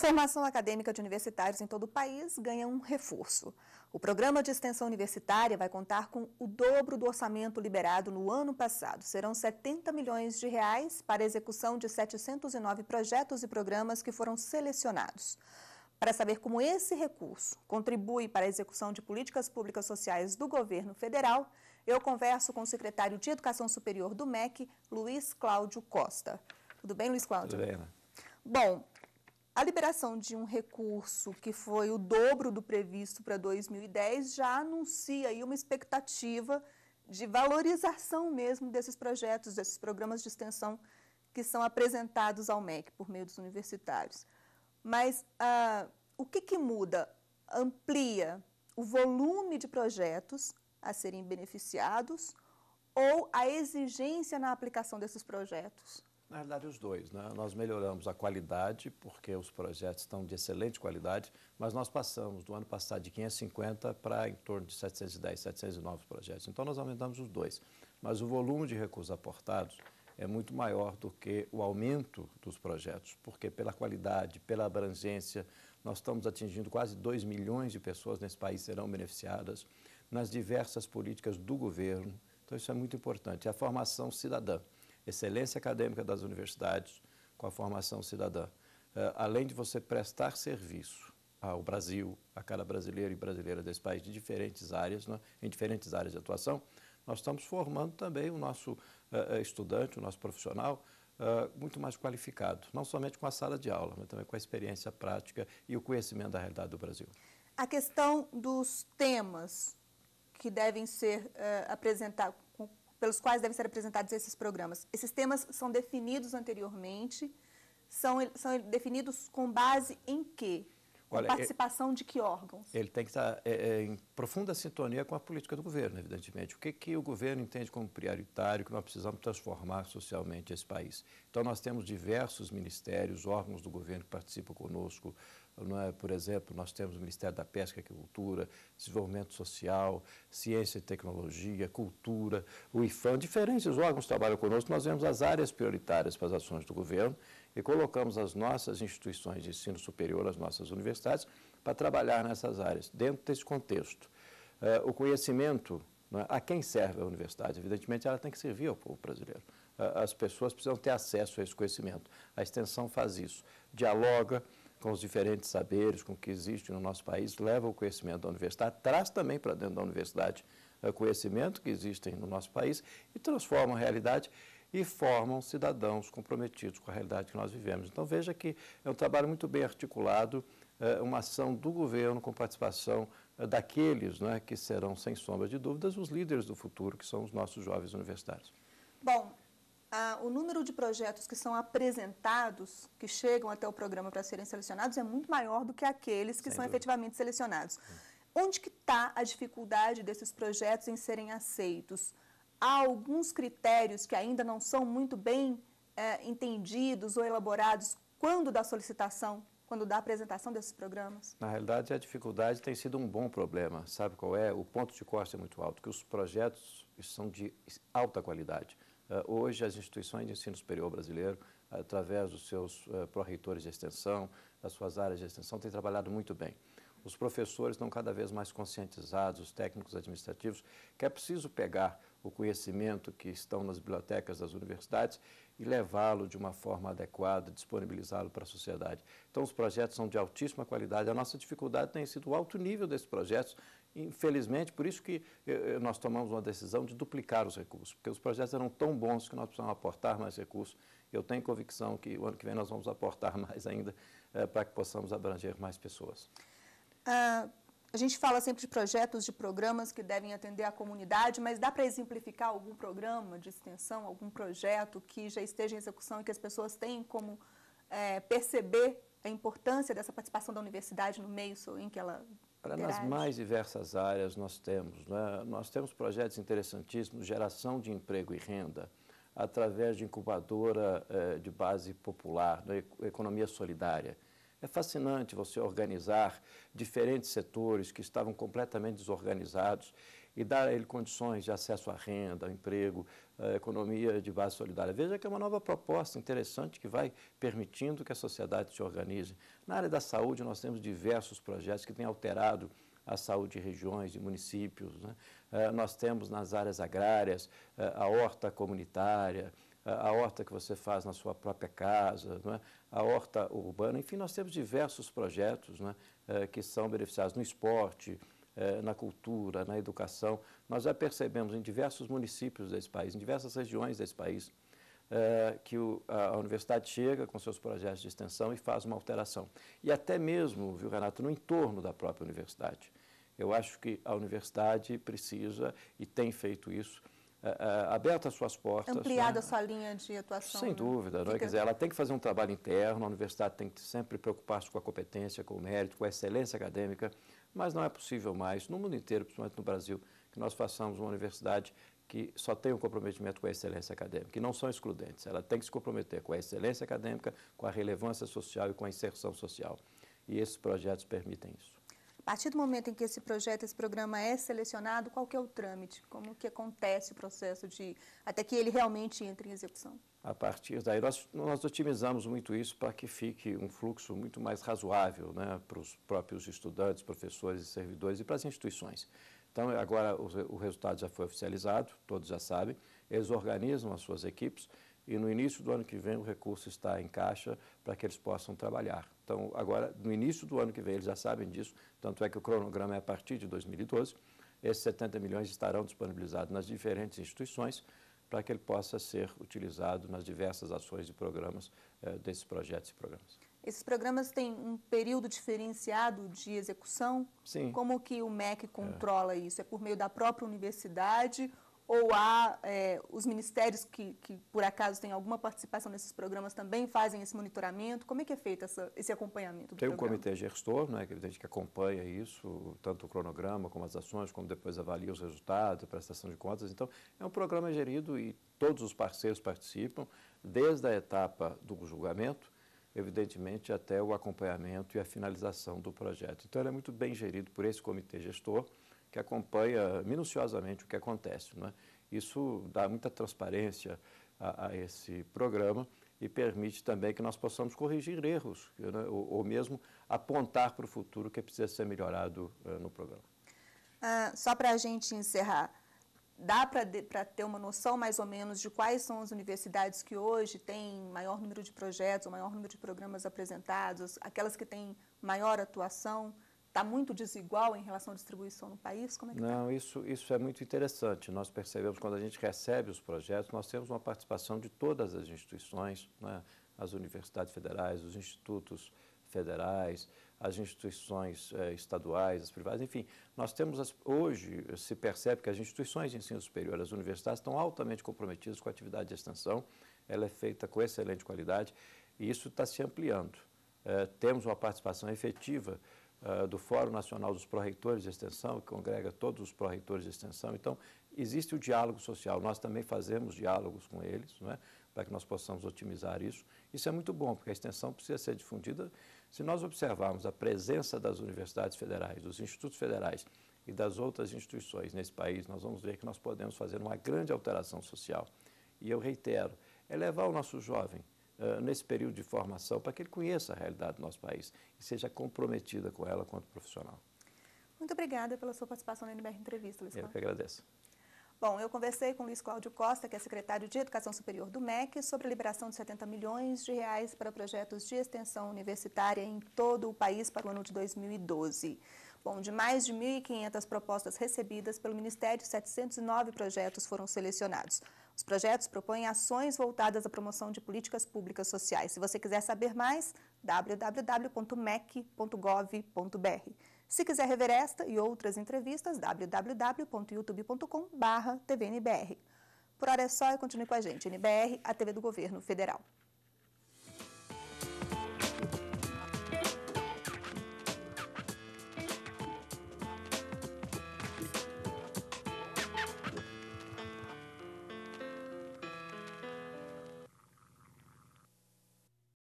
formação acadêmica de universitários em todo o país ganha um reforço. O programa de extensão universitária vai contar com o dobro do orçamento liberado no ano passado. Serão 70 milhões de reais para a execução de 709 projetos e programas que foram selecionados. Para saber como esse recurso contribui para a execução de políticas públicas sociais do governo federal, eu converso com o secretário de Educação Superior do MEC, Luiz Cláudio Costa. Tudo bem, Luiz Cláudio? Tudo bem, Ana. Bom, a liberação de um recurso que foi o dobro do previsto para 2010 já anuncia aí uma expectativa de valorização mesmo desses projetos, desses programas de extensão que são apresentados ao MEC por meio dos universitários. Mas ah, o que, que muda? Amplia o volume de projetos a serem beneficiados ou a exigência na aplicação desses projetos? na verdade, os dois. Né? Nós melhoramos a qualidade, porque os projetos estão de excelente qualidade, mas nós passamos do ano passado de 550 para em torno de 710, 709 projetos. Então, nós aumentamos os dois. Mas o volume de recursos aportados é muito maior do que o aumento dos projetos, porque pela qualidade, pela abrangência, nós estamos atingindo quase 2 milhões de pessoas nesse país serão beneficiadas nas diversas políticas do governo. Então, isso é muito importante. É a formação cidadã excelência acadêmica das universidades, com a formação cidadã. Eh, além de você prestar serviço ao Brasil, a cada brasileiro e brasileira desse país, de diferentes áreas, né, em diferentes áreas de atuação, nós estamos formando também o nosso uh, estudante, o nosso profissional, uh, muito mais qualificado, não somente com a sala de aula, mas também com a experiência prática e o conhecimento da realidade do Brasil. A questão dos temas que devem ser uh, apresentados, pelos quais devem ser apresentados esses programas. Esses temas são definidos anteriormente, são, são definidos com base em quê? Com é- participação ele, de que órgãos? Ele tem que estar é, é, em profunda sintonia com a política do governo, evidentemente. O que, que o governo entende como prioritário, que nós precisamos transformar socialmente esse país. Então, nós temos diversos ministérios, órgãos do governo que participam conosco não é? por exemplo, nós temos o Ministério da Pesca e Agricultura, Desenvolvimento Social, Ciência e Tecnologia, Cultura, o IFAM, diferentes órgãos trabalham conosco, nós vemos as áreas prioritárias para as ações do governo e colocamos as nossas instituições de ensino superior, as nossas universidades, para trabalhar nessas áreas, dentro desse contexto. Eh, o conhecimento, é? a quem serve a universidade? Evidentemente, ela tem que servir ao povo brasileiro eh, as pessoas precisam ter acesso a esse conhecimento. A extensão faz isso. Dialoga, com os diferentes saberes com o que existe no nosso país, leva o conhecimento da universidade, traz também para dentro da universidade o eh, conhecimento que existem no nosso país e transforma a realidade e formam cidadãos comprometidos com a realidade que nós vivemos. Então veja que é um trabalho muito bem articulado, eh, uma ação do governo com participação eh, daqueles né, que serão, sem sombra de dúvidas, os líderes do futuro, que são os nossos jovens universitários. Bom, a, o número de projetos que são apresentados, que chegam até o programa para serem selecionados, é muito maior do que aqueles que Sem são dúvida. efetivamente selecionados. Hum. Onde que está a dificuldade desses projetos em serem aceitos? Há alguns critérios que ainda não são muito bem é, entendidos ou elaborados quando da solicitação quando da apresentação desses programas? Na realidade, a dificuldade tem sido um bom problema. Sabe qual é? O ponto de corte é muito alto, que os projetos são de alta qualidade. Eh, hoje as instituições de ensino superior brasileiro, através dos seus eh, pró-reitores de extensão, das suas áreas de extensão, têm trabalhado muito bem. Os professores estão cada vez mais conscientizados, os técnicos administrativos, que é preciso pegar o conhecimento que estão nas bibliotecas das universidades e levá-lo de uma forma adequada, disponibilizá-lo para a sociedade. Então, os projetos são de altíssima qualidade. A nossa dificuldade tem sido o alto nível desses projetos, Infelizmente, por isso que eh, eh, nós tomamos uma decisão de duplicar os recursos, porque os projetos eram tão bons que nós precisamos aportar mais recursos. Eu tenho convicção que o ano que vem nós vamos aportar mais ainda eh, para que possamos abranger mais pessoas. Ah, a gente fala sempre de projetos, de programas que devem atender a comunidade, mas dá para exemplificar algum programa de extensão, algum projeto que já esteja em execução e que as pessoas têm como perceber a importância dessa participação da universidade no meio em que ela para nas mais diversas áreas nós temos. Né? Nós temos projetos interessantíssimos, geração de emprego e renda, através de incubadora eh, de base popular, né? economia solidária. É fascinante você organizar diferentes setores que estavam completamente desorganizados e dar a ele condições de acesso à renda, ao emprego, à economia de base solidária. Veja que é uma nova proposta interessante que vai permitindo que a sociedade se organize. Na área da saúde, nós temos diversos projetos que têm alterado a saúde de regiões, de municípios. Né? Eh, nós temos nas áreas agrárias eh, a horta comunitária, eh, a horta que você faz na sua própria casa, é? a horta urbana, enfim, nós temos diversos projetos né? que são beneficiados no esporte, eh, na cultura, na educação. Nós já percebemos em diversos municípios desse país, em diversas regiões desse país, eh, que a universidade chega com seus projetos de extensão e faz uma alteração. E até mesmo, viu, Renato, no entorno da própria universidade. Eu acho que a universidade precisa e tem feito isso uh, é, é, aberto as suas portas. Ampliada né? a sua linha de atuação. Sem né? dúvida. É? Fica... Né? Quer dizer, ela tem que fazer um trabalho interno, a universidade tem que sempre preocupar-se com a competência, com o mérito, com a excelência acadêmica, mas não é possível mais, no mundo inteiro, principalmente no Brasil, que nós façamos uma universidade que só tem um comprometimento com a excelência acadêmica, que não são excludentes. Ela tem que se comprometer com a excelência acadêmica, com a relevância social e com a inserção social. E esses projetos permitem isso. A partir do momento em que esse projeto, esse programa é selecionado, qual que é o trâmite? Como que acontece o processo de até que ele realmente entre em execução? A partir daí, nós, nós otimizamos muito isso para que fique um fluxo muito mais razoável né, para os próprios estudantes, professores e servidores e para as instituições. Então, agora o, o resultado já foi oficializado, todos já sabem, eles organizam as suas equipes e no início do ano que vem o recurso está em caixa para que eles possam trabalhar. Então, agora, no início do ano que vem, eles já sabem disso, tanto é que o cronograma é a partir de 2012. Esses 70 milhões estarão disponibilizados nas diferentes instituições para que ele possa ser utilizado nas diversas ações e programas eh, desses projetos e programas. Esses programas têm um período diferenciado de execução? Sim. Como que o MEC é. controla é. isso? É por meio da própria universidade ou há é, os ministérios que, que, por acaso, têm alguma participação nesses programas também fazem esse monitoramento? Como é que é feito essa, esse acompanhamento? Tem um comitê gestor, né, que evidente que acompanha isso, tanto o cronograma como as ações, como depois avalia os resultados, a prestação de contas. Então, é um programa gerido e todos os parceiros participam, desde a etapa do julgamento, evidentemente, até o acompanhamento e a finalização do projeto. Então, ele é muito bem gerido por esse comitê gestor que acompanha minuciosamente o que acontece. Não é? Isso dá muita transparência a, a, esse programa e permite também que nós possamos corrigir erros né? ou, ou, mesmo apontar para o futuro que precisa ser melhorado uh, no programa. Ah, só para a gente encerrar, dá para ter uma noção mais ou menos de quais são as universidades que hoje têm maior número de projetos, o maior número de programas apresentados, aquelas que têm maior atuação? está muito desigual em relação à distribuição no país? Como é que tá? Não, tá? isso, isso é muito interessante. Nós percebemos, quando a gente recebe os projetos, nós temos uma participação de todas as instituições, né? as universidades federais, os institutos federais, as instituições eh, estaduais, as privadas, enfim, nós temos as, hoje se percebe que as instituições de ensino superior, as universidades estão altamente comprometidas com a atividade de extensão, ela é feita com excelente qualidade e isso está se ampliando. Eh, temos uma participação efetiva ah, do Fórum Nacional dos Proreitores de Extensão, que congrega todos os proreitores de extensão. Então, existe o diálogo social. Nós também fazemos diálogos com eles, é? para que nós possamos otimizar isso. Isso é muito bom, porque a extensão precisa ser difundida. Se nós observarmos a presença das universidades federais, dos institutos federais e das outras instituições nesse país, nós vamos ver que nós podemos fazer uma grande alteração social. E eu reitero, é levar o nosso jovem eh, nesse período de formação, para que ele conheça a realidade do nosso país e seja comprometida com ela quanto profissional. Muito obrigada pela sua participação na NBR Entrevista, Luiz Cláudio. Eu que agradeço. Bom, eu conversei com Luiz Cláudio Costa, que é secretário de Educação Superior do MEC, sobre a liberação de 70 milhões de reais para projetos de extensão universitária em todo o país para o ano de 2012. Bom, de mais de 1.500 propostas recebidas pelo Ministério, 709 projetos foram selecionados. Os projetos propõem ações voltadas à promoção de políticas públicas sociais. Se você quiser saber mais, www.mec.gov.br. Se quiser rever esta e outras entrevistas, www.youtube.com.br. Por hora é só e continue com a gente, NBR, a TV do Governo Federal.